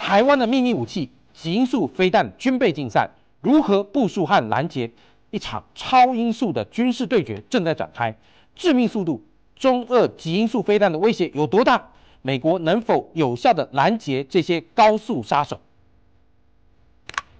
台湾的秘密武器——极音速飞弹，军备竞赛如何部署和拦截？一场超音速的军事对决正在展开。致命速度，中俄极音速飞弹的威胁有多大？美国能否有效地拦截这些高速杀手？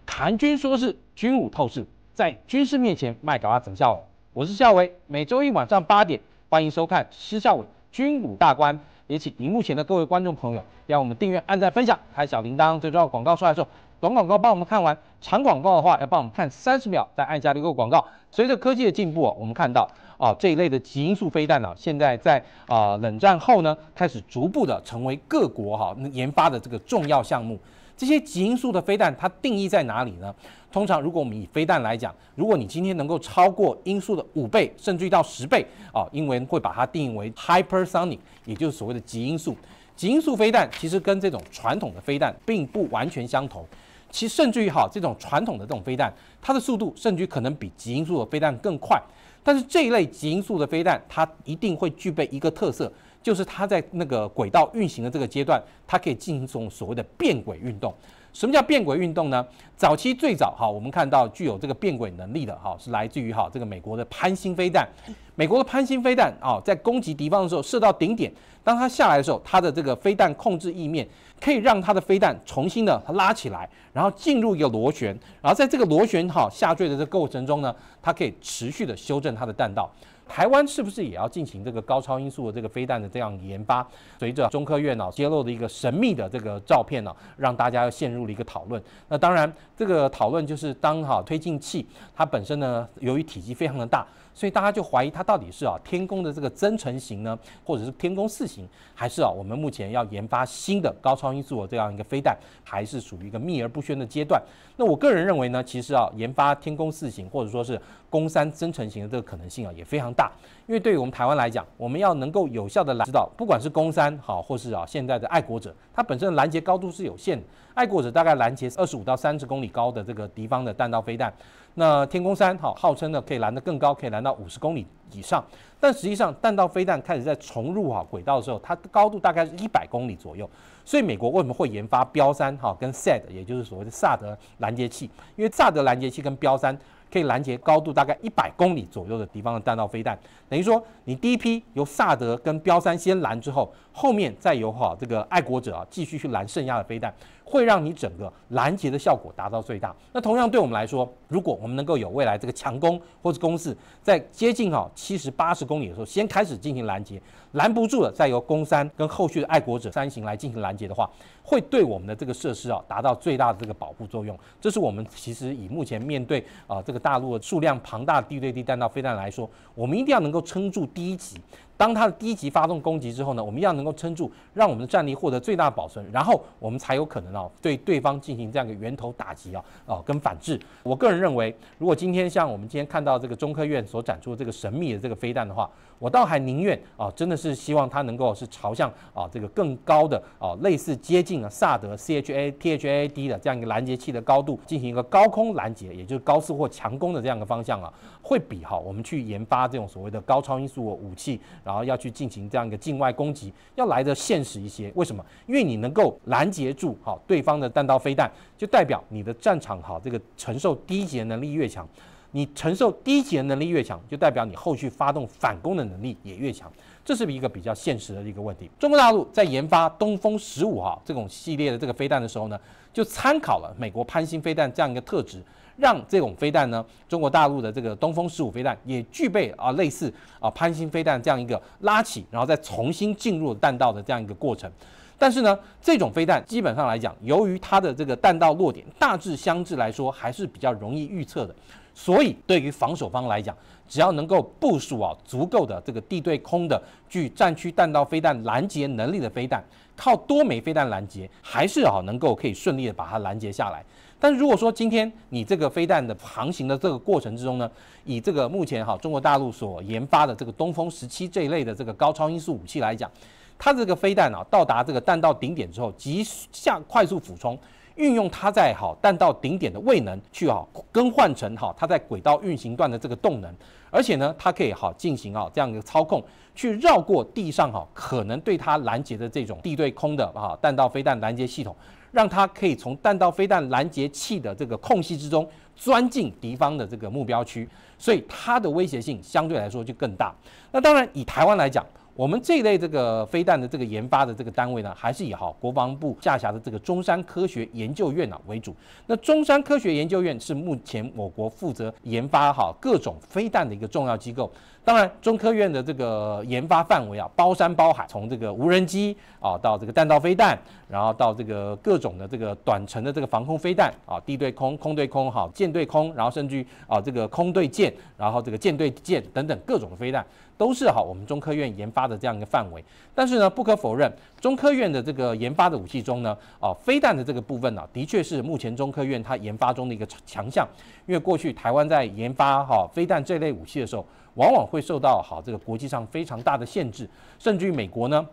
谈军说事，军武透视，在军事面前，卖搞啊整笑我是夏伟，每周一晚上八点，欢迎收看施夏伟军武大观。也请屏幕前的各位观众朋友，让我们订阅、按赞、分享、开小铃铛，最重要广告来的时候，短广告帮我们看完，长广告的话要帮我们看三十秒，再按下这个广告。随着科技的进步我们看到啊这一类的极音速飞弹呢，现在在啊冷战后呢，开始逐步的成为各国哈研发的这个重要项目。这些极音速的飞弹，它定义在哪里呢？通常，如果我们以飞弹来讲，如果你今天能够超过音速的五倍，甚至于到十倍，哦，因为会把它定义为 hypersonic，也就是所谓的极音速。极音速飞弹其实跟这种传统的飞弹并不完全相同。其甚至于哈，这种传统的这种飞弹，它的速度甚至于可能比极音速的飞弹更快。但是这一类极音速的飞弹，它一定会具备一个特色。就是它在那个轨道运行的这个阶段，它可以进行一种所谓的变轨运动。什么叫变轨运动呢？早期最早哈，我们看到具有这个变轨能力的哈，是来自于哈这个美国的潘星飞弹。美国的潘星飞弹啊，在攻击敌方的时候射到顶点，当它下来的时候，它的这个飞弹控制翼面可以让它的飞弹重新的拉起来，然后进入一个螺旋，然后在这个螺旋哈下坠的这个过程中呢，它可以持续的修正它的弹道。台湾是不是也要进行这个高超音速的这个飞弹的这样研发？随着中科院呢揭露的一个神秘的这个照片呢，让大家又陷入了一个讨论。那当然，这个讨论就是当哈推进器它本身呢，由于体积非常的大。所以大家就怀疑它到底是啊天宫的这个增程型呢，或者是天宫四型，还是啊我们目前要研发新的高超音速的这样一个飞弹，还是属于一个秘而不宣的阶段？那我个人认为呢，其实啊研发天宫四型或者说是攻三增程型的这个可能性啊也非常大，因为对于我们台湾来讲，我们要能够有效的知道，不管是攻三好，或是啊现在的爱国者，它本身的拦截高度是有限，爱国者大概拦截二十五到三十公里高的这个敌方的弹道飞弹。那天空山好，号称呢可以拦得更高，可以拦到五十公里以上。但实际上，弹道飞弹开始在重入哈轨道的时候，它高度大概是一百公里左右。所以，美国为什么会研发标三哈跟 SAD，也就是所谓的萨德拦截器？因为萨德拦截器跟标三可以拦截高度大概一百公里左右的敌方的弹道飞弹。等于说，你第一批由萨德跟标三先拦之后，后面再由哈这个爱国者啊继续去拦剩下的飞弹，会让你整个拦截的效果达到最大。那同样对我们来说，如果我们能够有未来这个强攻或者攻势在接近哈七十八十公里的时候先开始进行拦截，拦不住了再由攻三跟后续的爱国者三型来进行拦截的话，会对我们的这个设施啊达到最大的这个保护作用。这是我们其实以目前面对啊这个大陆的数量庞大的地对地弹道飞弹来说，我们一定要能够。撑住第一集。当它的低级发动攻击之后呢，我们一样能够撑住，让我们的战力获得最大保存，然后我们才有可能哦对对方进行这样一个源头打击啊，哦跟反制。我个人认为，如果今天像我们今天看到这个中科院所展出的这个神秘的这个飞弹的话，我倒还宁愿哦，真的是希望它能够是朝向啊这个更高的啊类似接近啊萨德 C H A T H A D 的这样一个拦截器的高度进行一个高空拦截，也就是高速或强攻的这样一个方向啊，会比哈我们去研发这种所谓的高超音速武器。然后要去进行这样一个境外攻击，要来得现实一些。为什么？因为你能够拦截住哈对方的弹道飞弹，就代表你的战场哈这个承受低级能力越强，你承受低级能力越强，就代表你后续发动反攻的能力也越强。这是一个比较现实的一个问题。中国大陆在研发东风十五哈这种系列的这个飞弹的时候呢，就参考了美国潘兴飞弹这样一个特质。让这种飞弹呢，中国大陆的这个东风十五飞弹也具备啊类似啊潘兴飞弹这样一个拉起，然后再重新进入弹道的这样一个过程。但是呢，这种飞弹基本上来讲，由于它的这个弹道落点大致相致来说，还是比较容易预测的。所以对于防守方来讲，只要能够部署啊足够的这个地对空的具战区弹道飞弹拦截能力的飞弹，靠多枚飞弹拦截，还是啊能够可以顺利的把它拦截下来。但是如果说今天你这个飞弹的航行的这个过程之中呢，以这个目前哈中国大陆所研发的这个东风十七这一类的这个高超音速武器来讲，它这个飞弹啊到达这个弹道顶点之后，即下快速俯冲，运用它在哈弹道顶点的位能去好更换成哈它在轨道运行段的这个动能，而且呢它可以好进行啊这样一个操控，去绕过地上哈可能对它拦截的这种地对空的啊弹道飞弹拦截系统。让它可以从弹道飞弹拦截器的这个空隙之中钻进敌方的这个目标区，所以它的威胁性相对来说就更大。那当然，以台湾来讲，我们这一类这个飞弹的这个研发的这个单位呢，还是以哈国防部下辖的这个中山科学研究院呐为主。那中山科学研究院是目前我国负责研发哈各种飞弹的一个重要机构。当然，中科院的这个研发范围啊，包山包海，从这个无人机啊，到这个弹道飞弹，然后到这个各种的这个短程的这个防空飞弹啊，地对空、空对空哈，舰对空，然后甚至啊这个空对舰，然后这个舰对舰等等各种的飞弹，都是哈我们中科院研发的这样一个范围。但是呢，不可否认，中科院的这个研发的武器中呢，啊飞弹的这个部分呢，的确是目前中科院它研发中的一个强项，因为过去台湾在研发哈飞弹这类武器的时候。往往会受到好这个国际上非常大的限制，甚至于美国呢，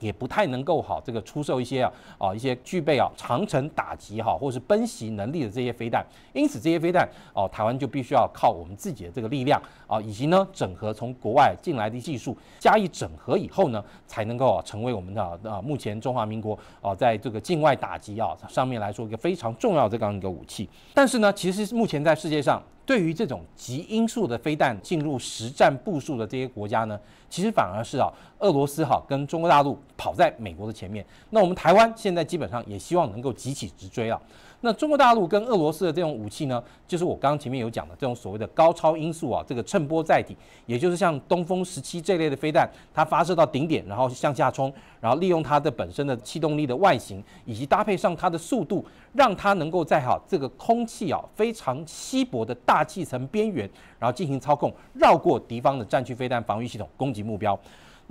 也不太能够好这个出售一些啊啊一些具备啊长城打击哈或是奔袭能力的这些飞弹。因此，这些飞弹哦，台湾就必须要靠我们自己的这个力量啊，以及呢整合从国外进来的技术加以整合以后呢，才能够成为我们的啊目前中华民国啊在这个境外打击啊上面来说一个非常重要的这样一个武器。但是呢，其实目前在世界上。对于这种极音速的飞弹进入实战部署的这些国家呢，其实反而是啊，俄罗斯哈跟中国大陆跑在美国的前面。那我们台湾现在基本上也希望能够急起直追啊。那中国大陆跟俄罗斯的这种武器呢，就是我刚刚前面有讲的这种所谓的高超音速啊，这个衬波载体，也就是像东风十七这类的飞弹，它发射到顶点，然后向下冲，然后利用它的本身的气动力的外形，以及搭配上它的速度，让它能够在哈这个空气啊非常稀薄的大气层边缘，然后进行操控，绕过敌方的战区飞弹防御系统，攻击目标。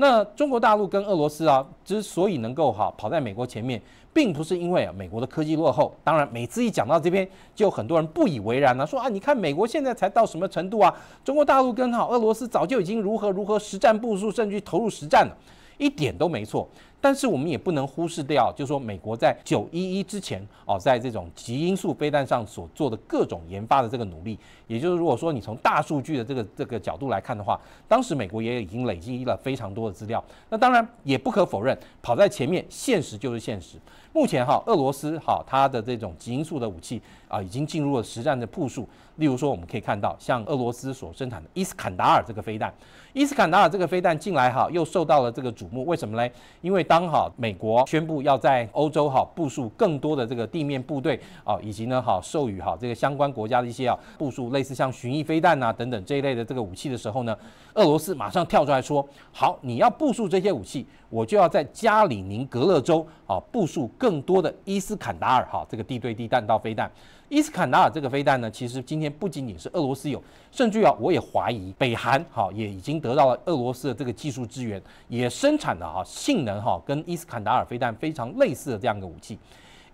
那中国大陆跟俄罗斯啊，之所以能够哈跑在美国前面，并不是因为啊美国的科技落后。当然，每次一讲到这边，就很多人不以为然了，说啊，你看美国现在才到什么程度啊？中国大陆跟好俄罗斯早就已经如何如何实战部署，甚至投入实战了，一点都没错。但是我们也不能忽视掉，就是说美国在九一一之前哦，在这种极音速飞弹上所做的各种研发的这个努力。也就是如果说你从大数据的这个这个角度来看的话，当时美国也已经累积了非常多的资料。那当然也不可否认，跑在前面，现实就是现实。目前哈，俄罗斯哈它的这种极音速的武器啊，已经进入了实战的部署。例如说，我们可以看到像俄罗斯所生产的伊斯坎达尔这个飞弹，伊斯坎达尔这个飞弹进来哈又受到了这个瞩目。为什么嘞？因为当哈美国宣布要在欧洲哈部署更多的这个地面部队啊，以及呢哈授予哈这个相关国家的一些啊部署类似像巡弋飞弹呐等等这一类的这个武器的时候呢，俄罗斯马上跳出来说：好，你要部署这些武器，我就要在加里宁格勒州啊部署更多的伊斯坎达尔哈这个地对地弹道飞弹。伊斯坎达尔这个飞弹呢，其实今天不仅仅是俄罗斯有，甚至啊，我也怀疑北韩哈也已经得到了俄罗斯的这个技术支援，也生产的哈性能哈跟伊斯坎达尔飞弹非常类似的这样一个武器。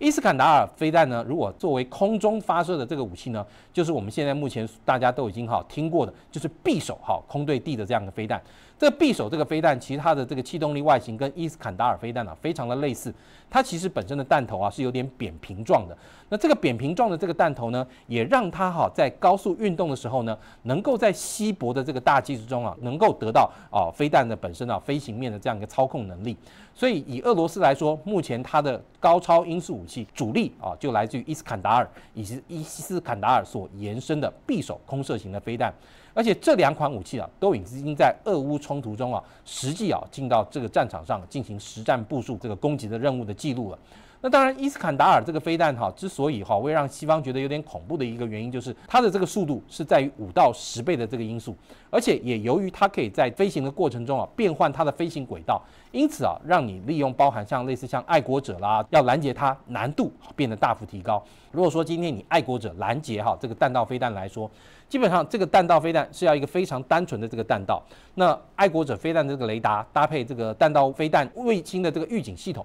伊斯坎达尔飞弹呢，如果作为空中发射的这个武器呢，就是我们现在目前大家都已经哈听过的，就是匕首哈空对地的这样的飞弹。这个匕首，这个飞弹其实它的这个气动力外形跟伊斯坎达尔飞弹啊非常的类似，它其实本身的弹头啊是有点扁平状的。那这个扁平状的这个弹头呢，也让它哈在高速运动的时候呢，能够在稀薄的这个大气之中啊，能够得到啊飞弹的本身啊飞行面的这样一个操控能力。所以以俄罗斯来说，目前它的高超音速武器主力啊，就来自于伊斯坎达尔以及伊斯坎达尔所延伸的匕首空射型的飞弹。而且这两款武器啊，都已经在俄乌冲突中啊，实际啊进到这个战场上进行实战部署、这个攻击的任务的记录了。那当然，伊斯坎达尔这个飞弹哈，之所以哈会让西方觉得有点恐怖的一个原因，就是它的这个速度是在于五到十倍的这个因素，而且也由于它可以在飞行的过程中啊变换它的飞行轨道，因此啊让你利用包含像类似像爱国者啦要拦截它，难度变得大幅提高。如果说今天你爱国者拦截哈这个弹道飞弹来说，基本上，这个弹道飞弹是要一个非常单纯的这个弹道。那爱国者飞弹的这个雷达搭配这个弹道飞弹卫星的这个预警系统，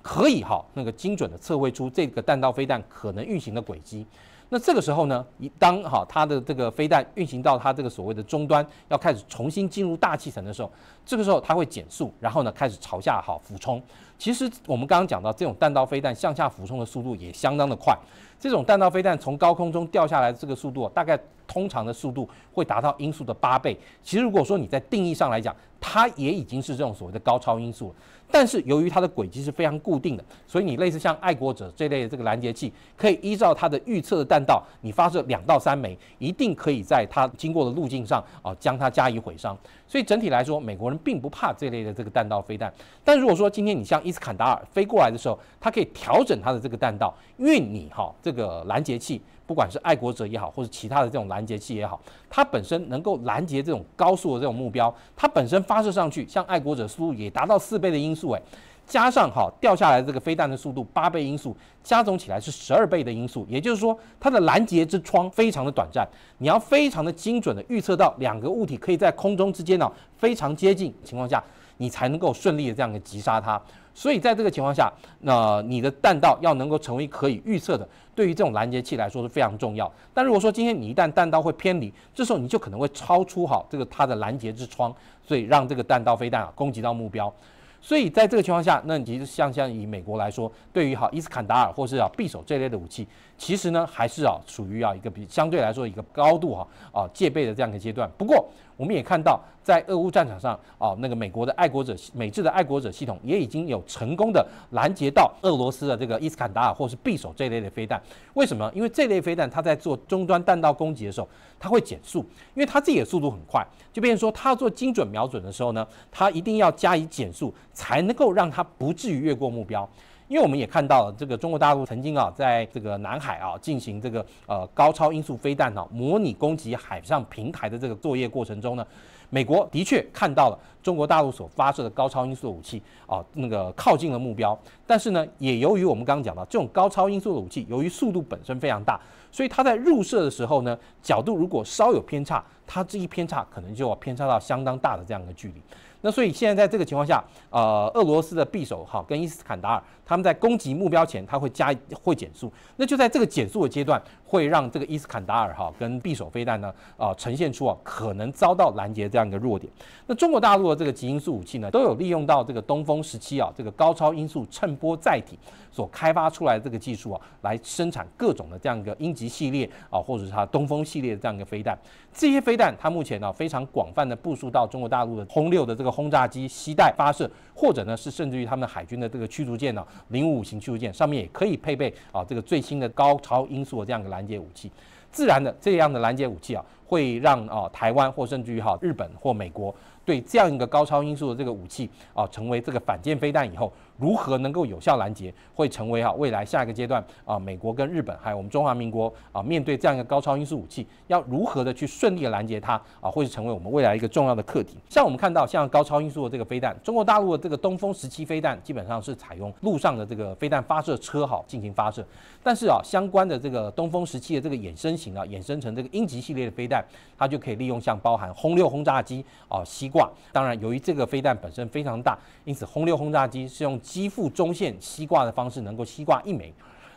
可以哈那个精准的测绘出这个弹道飞弹可能运行的轨迹。那这个时候呢，一当哈它的这个飞弹运行到它这个所谓的终端，要开始重新进入大气层的时候，这个时候它会减速，然后呢开始朝下哈俯冲。其实我们刚刚讲到，这种弹道飞弹向下俯冲的速度也相当的快。这种弹道飞弹从高空中掉下来，这个速度大概通常的速度会达到音速的八倍。其实如果说你在定义上来讲，它也已经是这种所谓的高超音速了。但是由于它的轨迹是非常固定的，所以你类似像爱国者这类的这个拦截器，可以依照它的预测的弹道，你发射两到三枚，一定可以在它经过的路径上啊将它加以毁伤。所以整体来说，美国人并不怕这类的这个弹道飞弹。但如果说今天你像伊斯坎达尔飞过来的时候，它可以调整它的这个弹道，运你哈。这个拦截器，不管是爱国者也好，或者其他的这种拦截器也好，它本身能够拦截这种高速的这种目标，它本身发射上去，像爱国者速度也达到四倍的音速，哎，加上哈掉下来这个飞弹的速度八倍音速，加总起来是十二倍的音速，也就是说它的拦截之窗非常的短暂，你要非常的精准的预测到两个物体可以在空中之间呢非常接近情况下，你才能够顺利的这样的击杀它，所以在这个情况下，那你的弹道要能够成为可以预测的。对于这种拦截器来说是非常重要，但如果说今天你一旦弹道会偏离，这时候你就可能会超出好这个它的拦截之窗，所以让这个弹道飞弹啊攻击到目标，所以在这个情况下，那你其实像像以美国来说，对于好伊斯坎达尔或是啊匕首这类的武器。其实呢，还是啊，属于啊一个比相对来说一个高度哈啊戒备的这样一个阶段。不过，我们也看到，在俄乌战场上啊，那个美国的爱国者美制的爱国者系统也已经有成功的拦截到俄罗斯的这个伊斯坎达尔或是匕首这类的飞弹。为什么？因为这类飞弹它在做终端弹道攻击的时候，它会减速，因为它自己的速度很快，就变成说它做精准瞄准的时候呢，它一定要加以减速，才能够让它不至于越过目标。因为我们也看到，了这个中国大陆曾经啊，在这个南海啊，进行这个呃高超音速飞弹啊模拟攻击海上平台的这个作业过程中呢，美国的确看到了。中国大陆所发射的高超音速武器啊，那个靠近了目标，但是呢，也由于我们刚刚讲到，这种高超音速的武器，由于速度本身非常大，所以它在入射的时候呢，角度如果稍有偏差，它这一偏差可能就要偏差到相当大的这样一个距离。那所以现在在这个情况下，呃，俄罗斯的匕首哈跟伊斯坎达尔他们在攻击目标前，他会加会减速，那就在这个减速的阶段，会让这个伊斯坎达尔哈跟匕首飞弹呢啊呈现出啊可能遭到拦截这样一个弱点。那中国大陆。这个极音速武器呢，都有利用到这个东风十七啊，这个高超音速衬波载体所开发出来的这个技术啊，来生产各种的这样一个鹰击系列啊，或者是它东风系列的这样一个飞弹。这些飞弹它目前呢非常广泛的部署到中国大陆的轰六的这个轰炸机携带发射，或者呢是甚至于他们海军的这个驱逐舰呢零五五型驱逐舰上面也可以配备啊这个最新的高超音速的这样一个拦截武器。自然的这样的拦截武器啊，会让啊台湾或甚至于哈日本或美国。对这样一个高超音速的这个武器啊，成为这个反舰飞弹以后，如何能够有效拦截，会成为啊未来下一个阶段啊，美国跟日本还有我们中华民国啊，面对这样一个高超音速武器，要如何的去顺利的拦截它啊，会成为我们未来一个重要的课题。像我们看到，像高超音速的这个飞弹，中国大陆的这个东风十七飞弹，基本上是采用陆上的这个飞弹发射车哈进行发射，但是啊，相关的这个东风十七的这个衍生型啊，衍生成这个鹰击系列的飞弹，它就可以利用像包含轰六轰炸机啊，西。挂，当然，由于这个飞弹本身非常大，因此轰六轰炸机是用机腹中线吸挂的方式，能够吸挂一枚。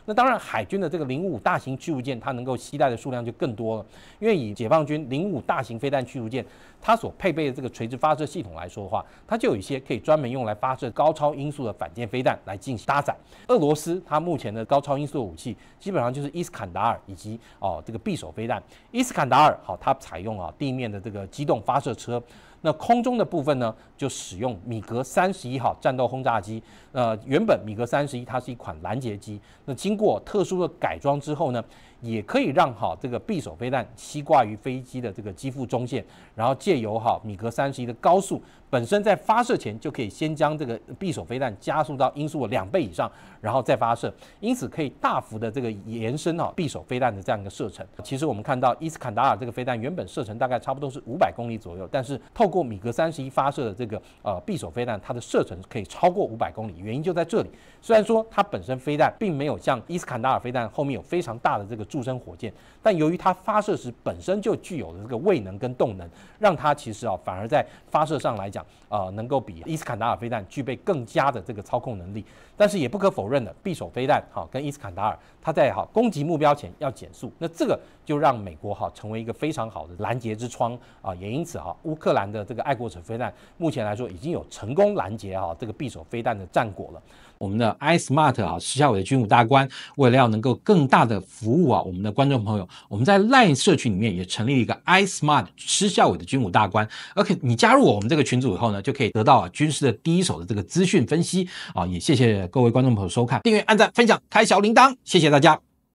那当然，海军的这个零五大型驱逐舰，它能够携带的数量就更多了。因为以解放军零五大型飞弹驱逐舰，它所配备的这个垂直发射系统来说的话，它就有一些可以专门用来发射高超音速的反舰飞弹来进行搭载。俄罗斯它目前的高超音速武器，基本上就是伊斯坎达尔以及哦这个匕首飞弹。伊斯坎达尔好，它采用啊地面的这个机动发射车，那空中的部分呢，就使用米格三十一号战斗轰炸机。呃，原本米格三十一它是一款拦截机，那经过特殊的改装之后呢？也可以让好这个匕首飞弹西挂于飞机的这个机腹中线，然后借由哈米格三十一的高速，本身在发射前就可以先将这个匕首飞弹加速到音速的两倍以上，然后再发射，因此可以大幅的这个延伸哈匕首飞弹的这样一个射程。其实我们看到伊斯坎达尔这个飞弹原本射程大概差不多是五百公里左右，但是透过米格三十一发射的这个呃匕首飞弹，它的射程可以超过五百公里，原因就在这里。虽然说它本身飞弹并没有像伊斯坎达尔飞弹后面有非常大的这个。助升火箭，但由于它发射时本身就具有的这个位能跟动能，让它其实啊反而在发射上来讲啊，能够比伊斯坎达尔飞弹具备更加的这个操控能力。但是也不可否认的，匕首飞弹哈跟伊斯坎达尔，它在哈攻击目标前要减速，那这个就让美国哈成为一个非常好的拦截之窗啊。也因此啊，乌克兰的这个爱国者飞弹目前来说已经有成功拦截哈这个匕首飞弹的战果了。我们的 iSmart 啊，施效伟的军武大官，为了要能够更大的服务啊，我们的观众朋友，我们在 LINE 社群里面也成立一个 iSmart 施效伟的军武大官。OK，你加入我们这个群组以后呢，就可以得到啊军事的第一手的这个资讯分析啊。也谢谢各位观众朋友收看，订阅、按赞、分享、开小铃铛，谢谢大家。